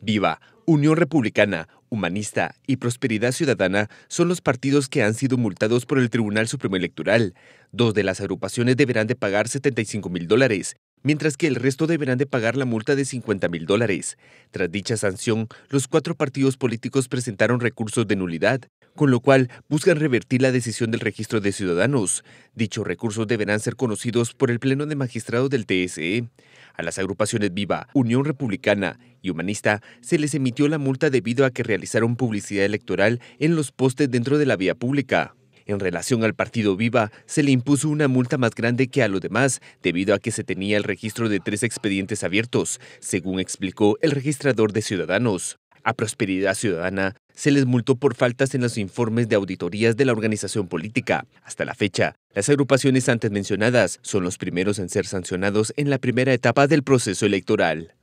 Viva, Unión Republicana, Humanista y Prosperidad Ciudadana son los partidos que han sido multados por el Tribunal Supremo Electoral. Dos de las agrupaciones deberán de pagar 75 mil dólares mientras que el resto deberán de pagar la multa de 50 mil dólares. Tras dicha sanción, los cuatro partidos políticos presentaron recursos de nulidad, con lo cual buscan revertir la decisión del registro de ciudadanos. Dichos recursos deberán ser conocidos por el Pleno de Magistrados del TSE. A las agrupaciones Viva, Unión Republicana y Humanista se les emitió la multa debido a que realizaron publicidad electoral en los postes dentro de la vía pública. En relación al partido Viva, se le impuso una multa más grande que a lo demás, debido a que se tenía el registro de tres expedientes abiertos, según explicó el registrador de Ciudadanos. A Prosperidad Ciudadana se les multó por faltas en los informes de auditorías de la organización política. Hasta la fecha, las agrupaciones antes mencionadas son los primeros en ser sancionados en la primera etapa del proceso electoral.